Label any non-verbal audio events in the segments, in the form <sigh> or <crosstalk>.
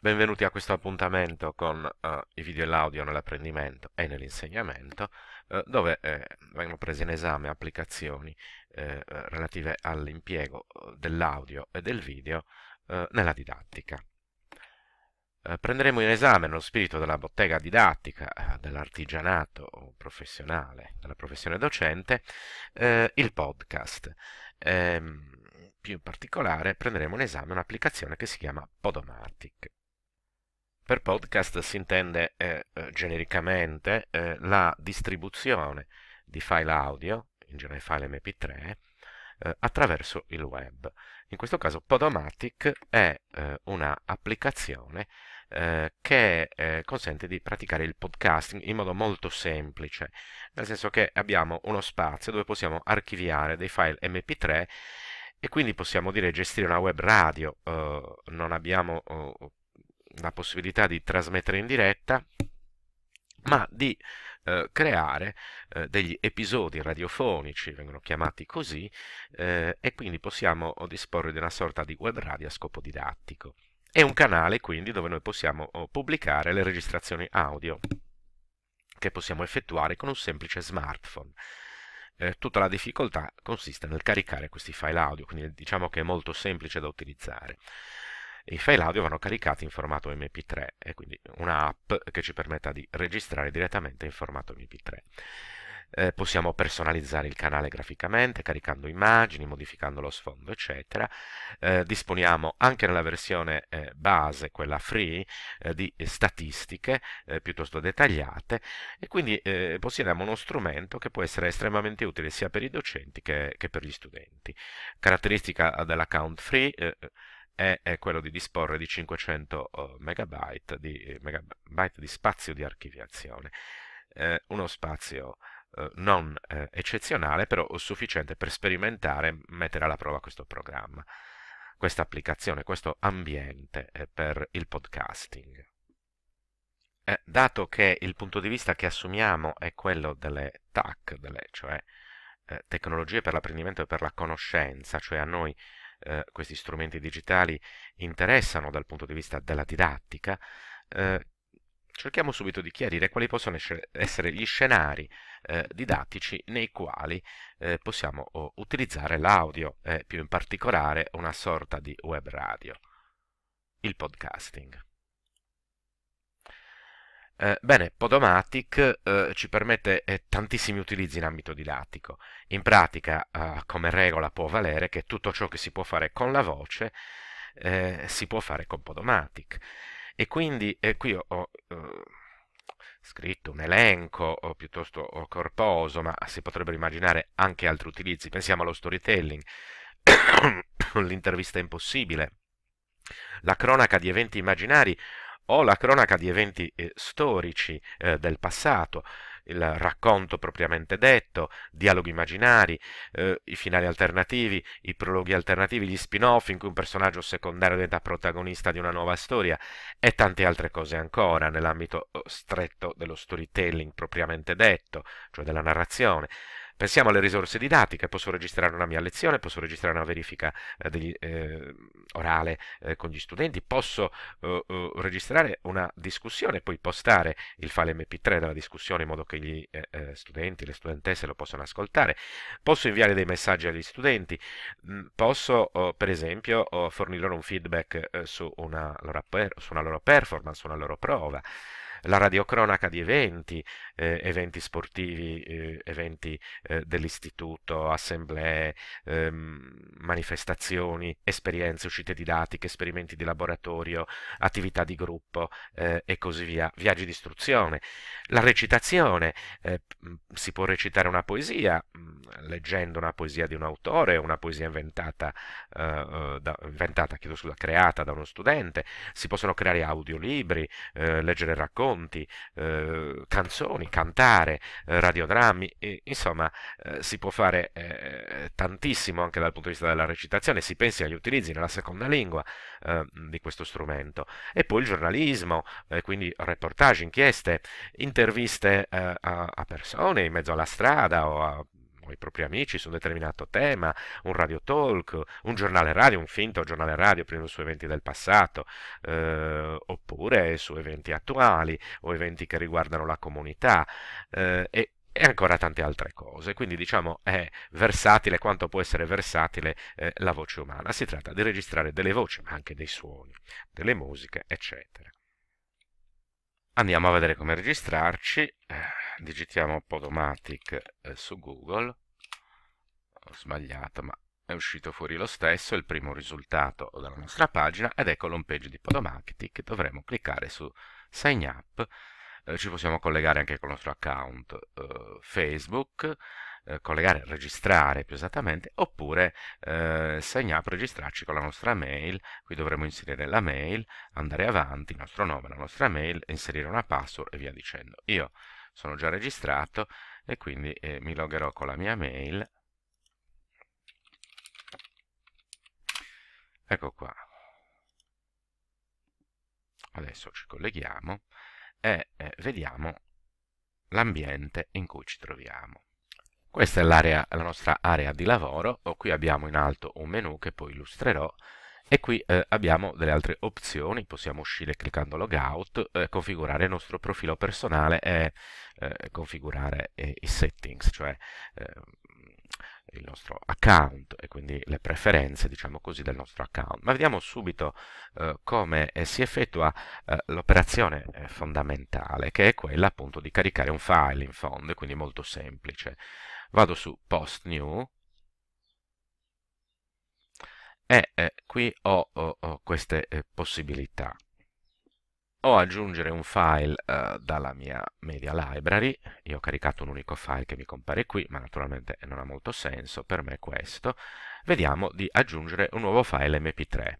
Benvenuti a questo appuntamento con uh, i video e l'audio nell'apprendimento e nell'insegnamento, uh, dove eh, vengono prese in esame applicazioni eh, eh relative all'impiego dell'audio e del video eh, nella didattica. prenderemo in esame, nello spirito della bottega didattica, dell'artigianato professionale, della professione docente, il podcast. Ehm, più in particolare prenderemo in esame un'applicazione che si chiama Podomatic. Per podcast si intende eh, eh, genericamente eh, la distribuzione di file audio, in genere file mp3, eh, attraverso il web. In questo caso Podomatic è eh, un'applicazione eh, che consente di praticare il podcasting in modo molto semplice, nel senso che abbiamo uno spazio dove possiamo archiviare dei file mp3 e quindi possiamo dire gestire una web radio, eh, non abbiamo eh, la possibilità di trasmettere in diretta, ma di eh, creare eh, degli episodi radiofonici, vengono chiamati così, eh, e quindi possiamo disporre di una sorta di web radio a scopo didattico. È un canale quindi dove noi possiamo oh, pubblicare le registrazioni audio che possiamo effettuare con un semplice smartphone. Eh, tutta la difficoltà consiste nel caricare questi file audio, quindi diciamo che è molto semplice da utilizzare e i file audio vanno caricati in formato mp3 e quindi app che ci permetta di registrare direttamente in formato mp3. Eh, possiamo personalizzare il canale graficamente caricando immagini, modificando lo sfondo eccetera eh, disponiamo anche nella versione eh, base, quella free eh, di statistiche eh, piuttosto dettagliate e quindi eh, possiediamo uno strumento che può essere estremamente utile sia per i docenti che, che per gli studenti caratteristica dell'account free è, è quello di disporre di 500 uh, megabyte, di, eh, megabyte di spazio di archiviazione. Eh, uno spazio eh, non eh, eccezionale, però sufficiente per sperimentare e mettere alla prova questo programma, questa applicazione, questo ambiente eh, per il podcasting. Eh, dato che il punto di vista che assumiamo è quello delle TAC, delle, cioè tecnologie per l'apprendimento e per la conoscenza, cioè a noi eh, questi strumenti digitali interessano dal punto di vista della didattica, eh, cerchiamo subito di chiarire quali possono essere gli scenari eh, didattici nei quali eh, possiamo oh, utilizzare l'audio, eh, più in particolare una sorta di web radio, il podcasting. Eh, bene, Podomatic eh, ci permette eh, tantissimi utilizzi in ambito didattico. In pratica, come regola può valere che tutto ciò che si può fare con la voce eh, si può fare con Podomatic. E quindi eh, qui ho, ho scritto un elenco piuttosto corposo, ma si potrebbero immaginare anche altri utilizzi. Pensiamo allo storytelling, <coughs> l'intervista impossibile, la cronaca di eventi immaginari o la cronaca di eventi eh, storici eh, del passato, il racconto propriamente detto, dialoghi immaginari, eh, i finali alternativi, i prologhi alternativi, gli spin-off in cui un personaggio secondario diventa protagonista di una nuova storia e tante altre cose ancora nell'ambito oh, stretto dello storytelling propriamente detto, cioè della narrazione. Pensiamo alle risorse didattiche, posso registrare una mia lezione, posso registrare una verifica eh, degli, eh, orale eh, con gli studenti, posso eh, eh, registrare una discussione, e poi postare il file mp3 della discussione in modo che gli eh, studenti, le studentesse lo possano ascoltare, posso inviare dei messaggi agli studenti, mm, posso oh, per esempio oh, fornire loro un feedback su una, loro, su una loro performance, una loro prova la radiocronaca di eventi, eh, eventi sportivi, eh, eventi eh, dell'istituto, assemblee, ehm, manifestazioni, esperienze, uscite didattiche, esperimenti di laboratorio, attività di gruppo eh, e così via, viaggi di istruzione. La recitazione, eh, si può recitare una poesia leggendo una poesia di un autore, una poesia inventata, eh, da, inventata chiedo scusa, creata da uno studente, si possono creare audiolibri, leggere racconti, racconti, eh, canzoni, cantare, eh, radiodrammi, e, insomma eh, si può fare eh, tantissimo anche dal punto di vista della recitazione, si pensi agli utilizzi nella seconda lingua eh, di questo strumento. E poi il giornalismo, quindi reportage, inchieste, interviste a, a persone in mezzo alla strada o a i propri amici su un determinato tema, un radio talk, un giornale radio, un finto giornale radio prima su eventi del passato, eh, oppure su eventi attuali o eventi che riguardano la comunità eh, e, e, ancora tante altre cose. Quindi diciamo è versatile quanto può essere versatile eh, la voce umana. Si tratta di registrare delle voci, ma anche dei suoni, delle musiche, eccetera. Andiamo a vedere come registrarci. Eh digitiamo Podomatic eh, su Google, ho sbagliato ma è uscito fuori lo stesso, il primo risultato della nostra pagina ed ecco l'home page di Podomatic, dovremo cliccare su Sign Up, eh, ci possiamo collegare anche con il nostro account eh, Facebook, eh, collegare, registrare più esattamente, oppure eh, sign up, registrarci con la nostra mail, qui dovremo inserire la mail, andare avanti, il nostro nome, la nostra mail, inserire una password e via dicendo. Io sono già registrato e quindi eh, mi logherò con la mia mail ecco qua adesso ci colleghiamo e eh, vediamo l'ambiente in cui ci troviamo questa è la nostra area di lavoro o qui abbiamo in alto un menu che poi illustrerò e qui eh, abbiamo delle altre opzioni, possiamo uscire cliccando logout, eh, configurare il nostro profilo personale e eh, configurare eh, i settings, cioè ehm, il nostro account e quindi le preferenze, diciamo così, del nostro account. Ma vediamo subito eh, come eh, si effettua eh, l'operazione eh, fondamentale, che è quella appunto di caricare un file in fondo, quindi molto semplice. Vado su Post New, e eh, eh, qui ho, ho, ho queste eh, possibilità o aggiungere un file eh, dalla mia media library io ho caricato un unico file che mi compare qui ma naturalmente non ha molto senso per me questo vediamo di aggiungere un nuovo file mp3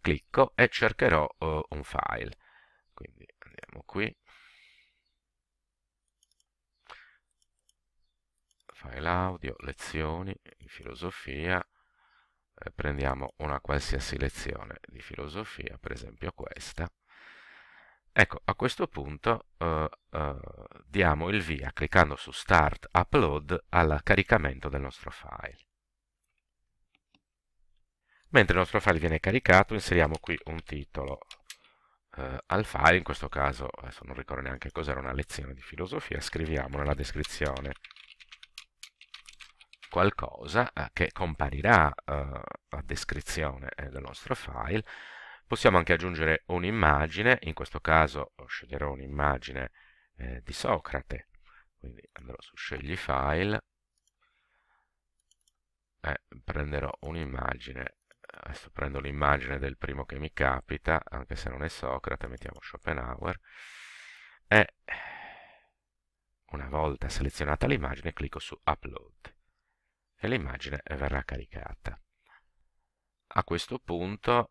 clicco e cercherò oh, un file quindi andiamo qui file audio lezioni filosofia eh, prendiamo una qualsiasi lezione di filosofia, per esempio questa, ecco, a questo punto eh, eh, diamo il via, cliccando su Start Upload, al caricamento del nostro file. Mentre il nostro file viene caricato, inseriamo qui un titolo eh, al file, in questo caso, adesso non ricordo neanche cos'era una lezione di filosofia, scriviamo nella descrizione qualcosa eh, che comparirà eh, a descrizione eh, del nostro file, possiamo anche aggiungere un'immagine, in questo caso sceglierò un'immagine di Socrate, quindi andrò su scegli file e prenderò un'immagine adesso prendo l'immagine del primo che mi capita anche se non è Socrate mettiamo Schopenhauer e una volta selezionata l'immagine clicco su upload e l'immagine verrà caricata. A questo punto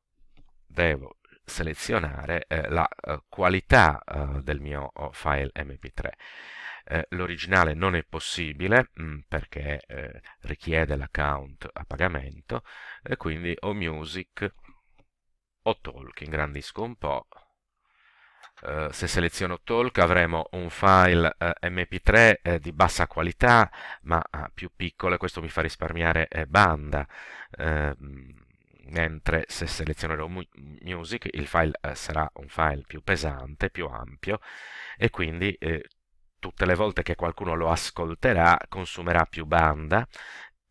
devo selezionare eh, la eh, qualità eh, del mio oh, file mp3. Eh, l'originale non è possibile mh, mm, perché eh, richiede l'account a pagamento, e quindi o music o talk, ingrandisco un po', eh, se seleziono Talk avremo un file uh, eh, mp3 eh, di bassa qualità ma uh, più piccolo e questo mi fa risparmiare eh, banda ehm, mentre se selezionerò mu Music il file sarà un file più pesante, più ampio e quindi tutte le volte che qualcuno lo ascolterà consumerà più banda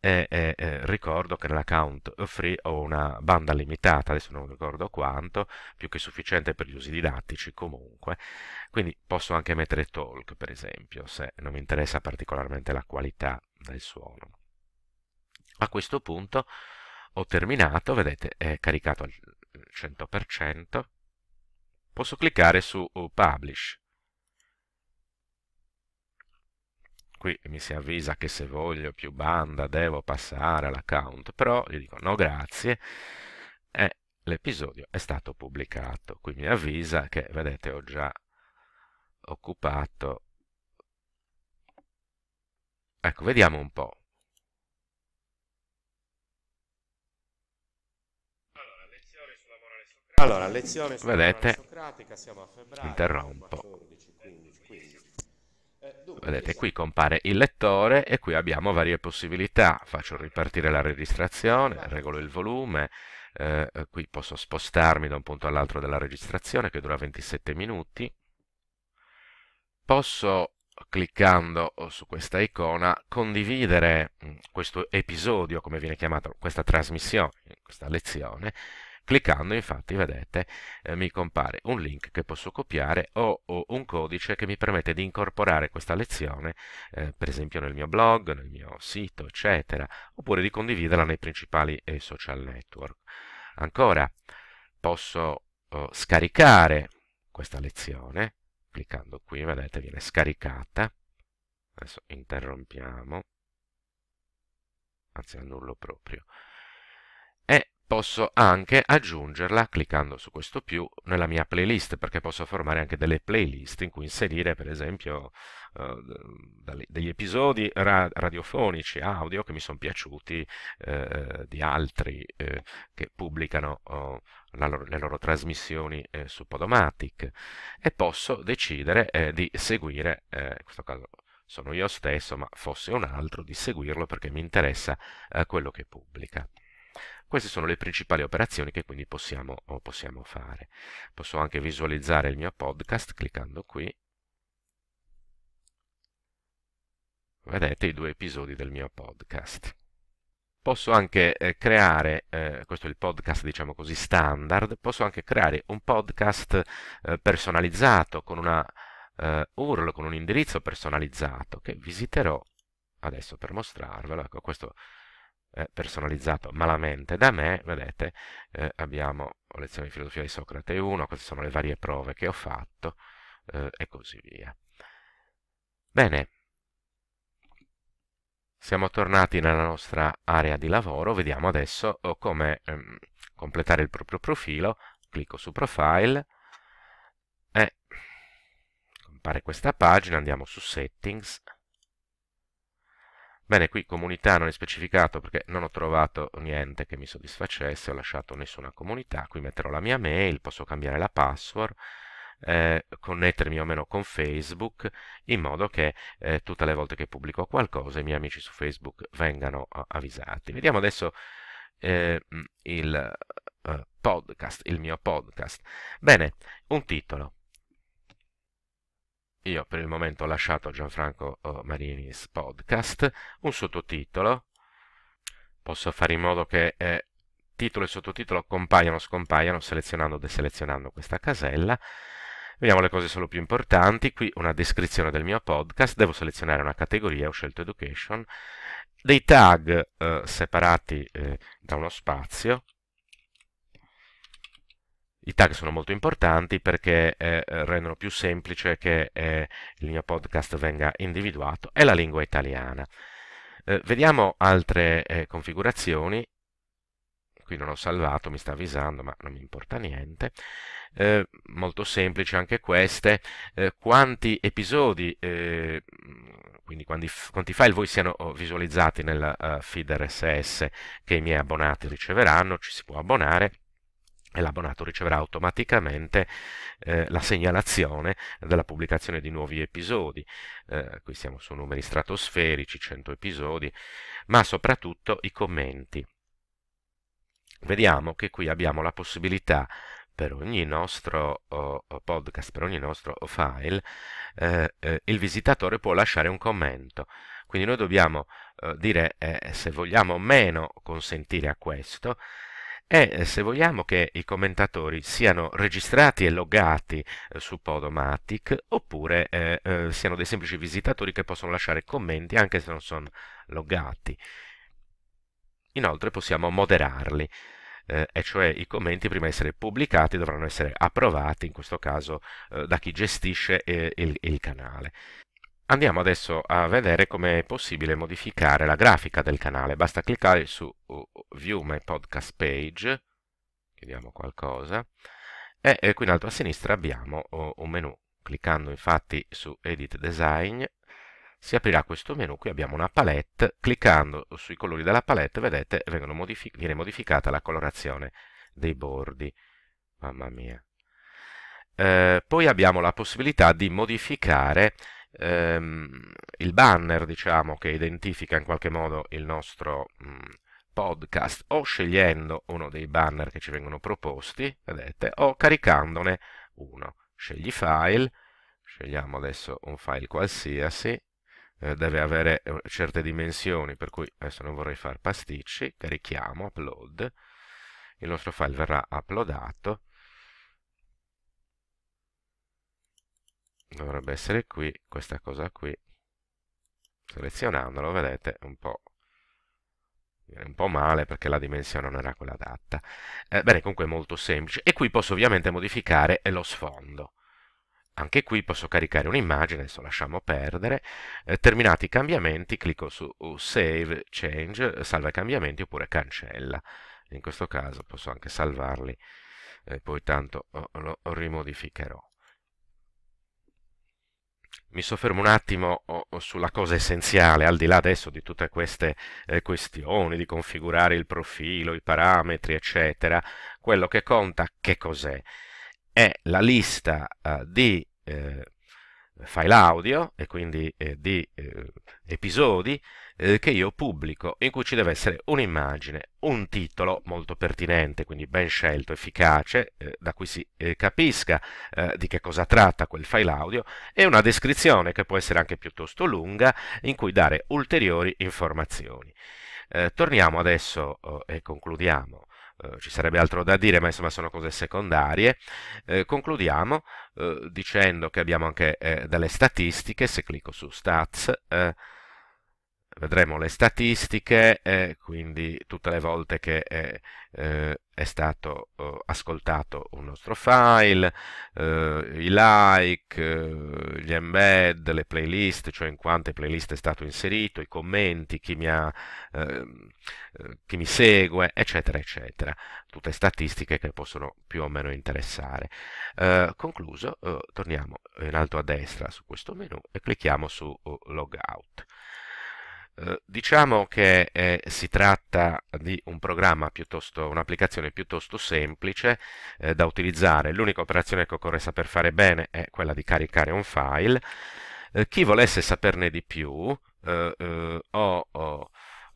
e, e, e, ricordo che nell'account free ho una banda limitata, adesso non ricordo quanto, più che sufficiente per gli usi didattici comunque, quindi posso anche mettere talk per esempio se non mi interessa particolarmente la qualità del suono. A questo punto ho terminato, vedete è caricato al 100%, eh, posso cliccare su uh, Publish qui mi si avvisa che se voglio più banda devo passare all'account però gli dico no grazie e l'episodio è stato pubblicato. Qui mi avvisa che, vedete, ho già occupato. Ecco, vediamo un po'. Allora, lezione sulla morale socratica, siamo a febbraio, interrompo. 14, 15, 15. Eh, Vedete, qui compare il lettore e qui abbiamo varie possibilità. Faccio ripartire la registrazione, regolo il volume, eh, qui posso spostarmi da un punto all'altro della registrazione che dura 27 minuti. Posso, cliccando su questa icona, condividere mm, questo episodio, come viene chiamato, questa trasmissione, questa lezione, Cliccando infatti, vedete, eh, mi compare un link che posso copiare o, o, un codice che mi permette di incorporare questa lezione, eh, per esempio nel mio blog, nel mio sito, eccetera, oppure di condividerla nei principali eh, social network. Ancora, posso oh, scaricare questa lezione, cliccando qui, vedete, viene scaricata. Adesso interrompiamo, anzi annullo proprio. E posso anche aggiungerla cliccando su questo più nella mia playlist perché posso formare anche delle playlist in cui inserire per esempio eh, degli episodi ra radiofonici audio che mi sono piaciuti eh, eh, di altri eh, che pubblicano oh, loro, le loro trasmissioni eh, su Podomatic e posso decidere eh, di seguire in questo caso sono io stesso ma fosse un altro di seguirlo perché mi interessa quello che pubblica queste sono le principali operazioni che quindi possiamo, possiamo fare. Posso anche visualizzare il mio podcast cliccando qui. Vedete i due episodi del mio podcast posso anche eh, creare, eh, questo è il podcast diciamo così standard, posso anche creare un podcast eh, personalizzato con una eh, URL, con un indirizzo personalizzato che visiterò adesso per mostrarvelo, ecco questo eh, personalizzato malamente da me, vedete, eh, abbiamo lezione di filosofia di Socrate 1, queste sono le varie prove che ho fatto eh, e così via. Bene, siamo tornati nella nostra area di lavoro, vediamo adesso oh, come ehm, completare il proprio profilo, clicco su profile e compare questa pagina, andiamo su settings, Bene, qui comunità non è specificato perché non ho trovato niente che mi soddisfacesse, ho lasciato nessuna comunità, qui metterò la mia mail, posso cambiare la password, eh, connettermi o meno con Facebook, in modo che eh, tutte le volte che pubblico qualcosa i miei amici su Facebook vengano eh, avvisati. Vediamo adesso eh, il eh, podcast, il mio podcast. Bene, un titolo. Io per il momento ho lasciato Gianfranco eh, Marinis podcast, un sottotitolo, posso fare in modo che eh, titolo e sottotitolo compaiano, scompaiano, selezionando o deselezionando questa casella. Vediamo le cose solo più importanti, qui una descrizione del mio podcast, devo selezionare una categoria, ho scelto Education, dei tag eh, separati eh, da uno spazio, i tag sono molto importanti perché eh, rendono più semplice che eh, il mio podcast venga individuato. e la lingua italiana. Eh, vediamo altre eh, configurazioni. Qui non ho salvato, mi sta avvisando, ma non mi importa niente. Eh, molto semplici anche queste. Eh, quanti episodi, quindi quanti, quanti, file voi siano oh, visualizzati nel uh, feed RSS che i miei abbonati riceveranno, ci si può abbonare e l'abbonato riceverà automaticamente eh, la segnalazione della pubblicazione di nuovi episodi. Eh, qui siamo su numeri stratosferici, 100 episodi, ma soprattutto i commenti. Vediamo che qui abbiamo la possibilità per ogni nostro oh, podcast, per ogni nostro file, eh, eh, il visitatore può lasciare un commento. Quindi noi dobbiamo eh, dire eh, se vogliamo o meno consentire a questo, e eh, se vogliamo, che i commentatori siano registrati e loggati eh, su Podomatic oppure eh, eh, siano dei semplici visitatori che possono lasciare commenti anche se non sono loggati. Inoltre possiamo moderarli, eh, e cioè i commenti prima di essere pubblicati dovranno essere approvati, in questo caso eh, da chi gestisce il, il canale. Andiamo adesso a vedere come è possibile modificare la grafica del canale. Basta cliccare su uh, View My Podcast Page, chiediamo qualcosa, e qui in alto a sinistra abbiamo uh, un menu. Cliccando infatti su Edit Design si aprirà questo menu, qui abbiamo una palette, cliccando sui colori della palette vedete modific viene modificata la colorazione dei bordi. Mamma mia. Eh, poi abbiamo la possibilità di modificare ehm, il banner, diciamo, che identifica in qualche modo il nostro mh, mm, podcast, o scegliendo uno dei banner che ci vengono proposti, vedete, o caricandone uno. Scegli file, scegliamo adesso un file qualsiasi, eh, deve avere eh, certe dimensioni, per cui adesso non vorrei fare pasticci, carichiamo, upload, il nostro file verrà uploadato, dovrebbe essere qui, questa cosa qui, selezionandolo, vedete, un po', un po male perché la dimensione non era quella adatta. Eh, bene, comunque è molto semplice. E qui posso ovviamente modificare lo sfondo. Anche qui posso caricare un'immagine, adesso lasciamo perdere. Eh, terminati i cambiamenti, clicco su uh, Save Change, salva i cambiamenti oppure cancella. In questo caso posso anche salvarli, eh, poi tanto oh, lo rimodificherò mi soffermo un attimo sulla cosa essenziale, al di là adesso di tutte queste eh, questioni, di configurare il profilo, i parametri, eccetera, quello che conta che cos'è? È la lista eh, di eh, file audio e quindi eh, di eh, episodi eh, che io pubblico in cui ci deve essere un'immagine, un titolo molto pertinente, quindi ben scelto, efficace, eh, da cui si eh, capisca eh, di che cosa tratta quel file audio e una descrizione che può essere anche piuttosto lunga in cui dare ulteriori informazioni. torniamo adesso oh, e concludiamo eh, ci sarebbe altro da dire, ma insomma sono cose secondarie. Eh, concludiamo eh, dicendo che abbiamo anche eh, delle statistiche, se clicco su Stats eh, vedremo le statistiche, eh, quindi tutte le volte che è stato eh, ascoltato un nostro file, eh, i like, eh, gli embed, le playlist, cioè in quante playlist è stato inserito, i commenti, chi mi, ha, ehm, eh, chi mi segue, eccetera, eccetera. Tutte statistiche che possono più o meno interessare. Eh, concluso, eh, torniamo in alto a destra su questo menu e clicchiamo su Logout. Eh, diciamo che eh, si tratta di un programma piuttosto, un'applicazione piuttosto semplice eh, da utilizzare. L'unica operazione che occorre saper fare bene è quella di caricare un file. Eh, chi volesse saperne di più, eh, o ho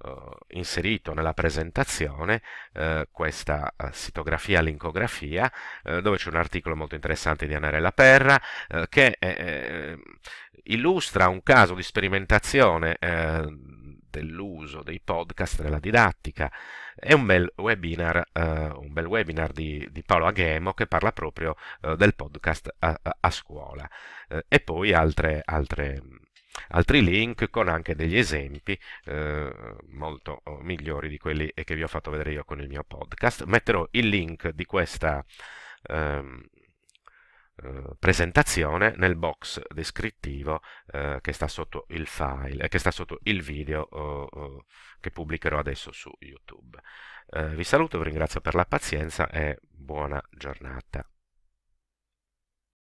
eh, inserito nella presentazione eh, questa sitografia eh, l'incografia, eh, dove c'è un articolo molto interessante di Anarella Perra eh, che eh, illustra un caso di sperimentazione dell'uso dei podcast nella didattica è un bel webinar, un bel webinar di, di, Paolo Aghemo che parla proprio del podcast a, a scuola e poi altre, altre altri link con anche degli esempi eh, molto oh, migliori di quelli che vi ho fatto vedere io con il mio podcast. Metterò il link di questa ehm, eh, presentazione nel box descrittivo eh, che sta sotto il file, eh, che sta sotto il video oh, oh, che pubblicherò adesso su YouTube. Eh, vi saluto, vi ringrazio per la pazienza e buona giornata.